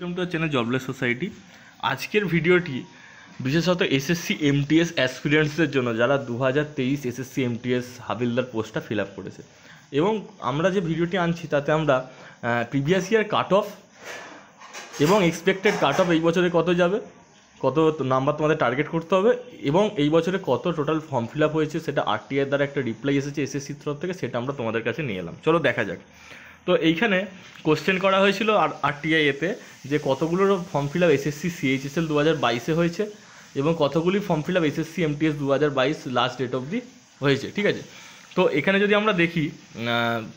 welcome to channel Jobless Society আজকের ভিডিওটি বিশেষত এসএসসি এমটিএস অ্যাসপিরিয়েন্সের জন্য যারা দু হাজার তেইশ এসএসসি এমটিএস হাবিলদার পোস্টটা ফিল আপ করেছে এবং আমরা যে ভিডিওটি আনছি তাতে আমরা প্রিভিয়াস ইয়ার কাট অফ এবং এক্সপেক্টেড কাট অফ এই বছরে কত যাবে কত নাম্বার তোমাদের টার্গেট করতে হবে এবং এই বছরে কত টোটাল ফর্ম ফিল আপ হয়েছে সেটা আরটিআই দ্বারা একটা রিপ্লাই এসেছে এসএসসির তরফ থেকে সেটা আমরা তোমাদের কাছে নিয়ে এলাম চলো দেখা যাক তো এইখানে কোশ্চেন করা হয়েছিল আর আরটিআই এতে যে কতগুলো form fill up SSC CHSL দু হাজার বাইশে হয়েছে এবং কতগুলি form fill up SSC MTS দু হাজার বাইশ লাস্ট ডেট অবধি হয়েছে ঠিক আছে তো এখানে যদি আমরা দেখি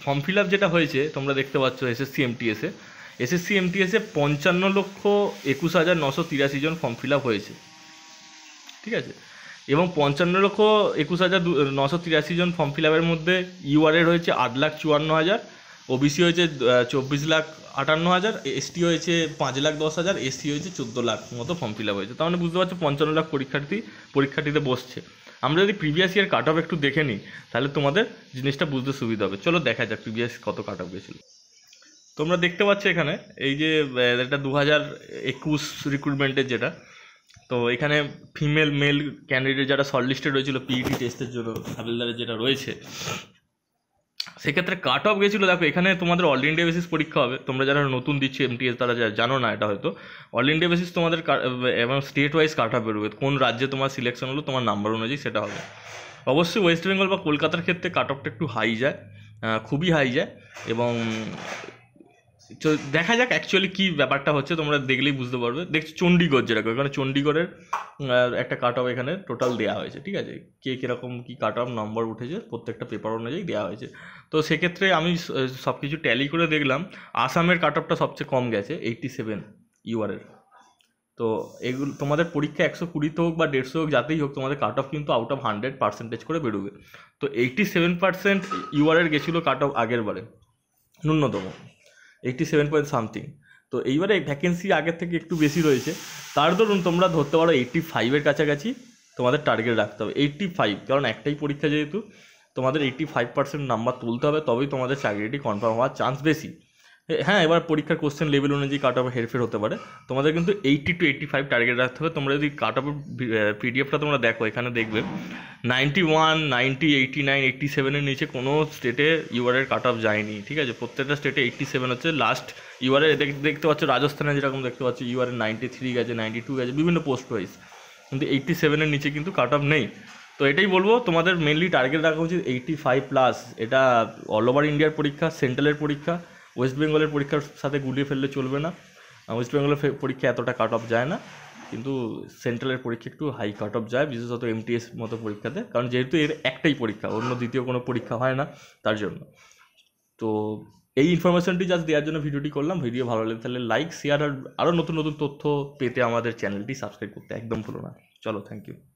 ফর্ম ফিল আপ যেটা হয়েছে তোমরা দেখতে পাচ্ছ এসএসসি এমটিএসে এসএসসি এমটিএসে পঞ্চান্ন লক্ষ একুশ হাজার নশো তিরাশি জন ফর্ম ফিল আপ হয়েছে ঠিক আছে এবং পঞ্চান্ন লক্ষ একুশ হাজার নশো তিরাশি জন ফর্ম ফিল আপের মধ্যে ইউআরএ রয়েছে আট লাখ চুয়ান্ন হাজার ওবিসি হয়েছে চব্বিশ লাখ আটান্ন হাজার এসটি হয়েছে পাঁচ লাখ দশ হাজার এসসি হয়েছে চোদ্দো লাখ মতো ফর্ম ফিল আপ হয়েছে তার মানে বুঝতে পারছো পঞ্চান্ন লাখ পরীক্ষার্থী পরীক্ষার্থীতে বসছে আমরা যদি প্রিভিয়াস ইয়ার কাট অফ একটু দেখে নিই তাহলে তোমাদের জিনিসটা বুঝতে সুবিধা হবে চলো দেখা যাক প্রিভিয়াস কত কাট অফ গেছিলো তোমরা দেখতে পাচ্ছ এখানে এই যে এটা দু হাজার একুশ রিক্রুটমেন্টের যেটা তো এখানে ফিমেল মেল ক্যান্ডিডেট যারা শর্টলিস্টেড হয়েছিল পিইটি টেস্টের জন্য হাবিলদারের যেটা রয়েছে সেক্ষেত্রে কাট অফ গেছিলো দেখো এখানে তোমাদের অল ইন্ডিয়া বেসিস পরীক্ষা হবে তোমরা যারা নতুন দিচ্ছি এমটিএস তারা জানো না এটা হয়তো অল ইন্ডিয়া বেসিস তোমাদের এবং স্টেট ওয়াইজ কাট অফ বেরোবে কোন রাজ্যে তোমার সিলেকশন হলো তোমার নাম্বার অনুযায়ী সেটা হবে অবশ্যই ওয়েস্ট বেঙ্গল বা কলকাতার ক্ষেত্রে কাট অফটা একটু হাই যায় খুবই হাই যায় এবং দেখা যাক অ্যাকচুয়ালি কী ব্যাপারটা হচ্ছে তোমরা দেখলেই বুঝতে পারবে দেখছো চণ্ডীগড় যেরকম এখানে চণ্ডীগড়ের একটা কাট অফ এখানে টোটাল দেওয়া হয়েছে ঠিক আছে কে কীরকম কী কাট অফ নম্বর উঠেছে প্রত্যেকটা পেপার অনুযায়ী দেওয়া হয়েছে তো সেক্ষেত্রে আমি সব কিছু ট্যালি করে দেখলাম আসামের কাট অফটা সবচেয়ে কম গেছে এইটটি সেভেন ইউআরের তো এগুলো তোমাদের পরীক্ষা একশো কুড়িতে হোক বা দেড়শো হোক যাতেই হোক তোমাদের কাট অফ কিন্তু আউট অফ হান্ড্রেড পার্সেন্টেজ করে বেরোবে তো এইটটি সেভেন পার্সেন্ট ইউআরের গেছিলো কাট অফ আগের বারে ন্যূনতম এইটটি সেভেন পয়েন্ট সামথিং তো এইবারে ভ্যাকেন্সি আগের থেকে একটু বেশি রয়েছে তার ধরুন তোমরা ধরতে পারো এইটটি ফাইভের কাছাকাছি তোমাদের টার্গেট রাখতে হবে এইটটি ফাইভ কারণ একটাই পরীক্ষা যেহেতু তোমাদের এইটটি ফাইভ পার্সেন্ট নাম্বার তুলতে হবে তবেই তোমাদের চাকরিটি কনফার্ম হওয়ার চান্স বেশি হ্যাঁ এবার পরীক্ষার কোশ্চেন লেভেল অনুযায়ী কাট অফ হেরফের হতে পারে তোমাদের কিন্তু eighty to eighty five target রাখতে হবে তোমরা যদি কাট অফ পিডিএফটা তোমরা দেখো এখানে দেখবে ninety one ninety eighty nine eighty সেভেনের নিচে কোনো স্টেটে ইউআরের কাট অফ যায়নি ঠিক আছে প্রত্যেকটা স্টেটে এইটটি সেভেন হচ্ছে লাস্ট ইউআরে দেখতে পাচ্ছ রাজস্থানে যেরকম দেখতে পাচ্ছ ইউআরে নাইনটি থ্রি গেছে নাইনটি টু গেছে বিভিন্ন পোস্ট ওয়াইজ কিন্তু এইটটি সেভেনের নিচে কিন্তু কাট অফ নেই তো এটাই বলবো তোমাদের মেনলি টার্গেট রাখা উচিত এইটটি ফাইভ প্লাস এটা অল ওভার ইন্ডিয়ার পরীক্ষা সেন্ট্রালের পরীক্ষা ওয়েস্ট বেঙ্গলের পরীক্ষার সাথে গুলিয়ে ফেললে চলবে না ওয়েস্ট বেঙ্গলের পরীক্ষা এতটা কাট অফ যায় না কিন্তু সেন্ট্রালের পরীক্ষা একটু হাই কাট অফ যায় বিশেষত এমটিএস মতো পরীক্ষাতে কারণ যেহেতু এর একটাই পরীক্ষা অন্য দ্বিতীয় কোনো পরীক্ষা হয় না তার জন্য তো এই ইনফরমেশনটি জাস্ট দেওয়ার জন্য ভিডিওটি করলাম ভিডিও ভালো লাগে তাহলে লাইক শেয়ার আর আরও নতুন নতুন তথ্য পেতে আমাদের চ্যানেলটি সাবস্ক্রাইব করতে একদম ভুলো না চলো থ্যাংক ইউ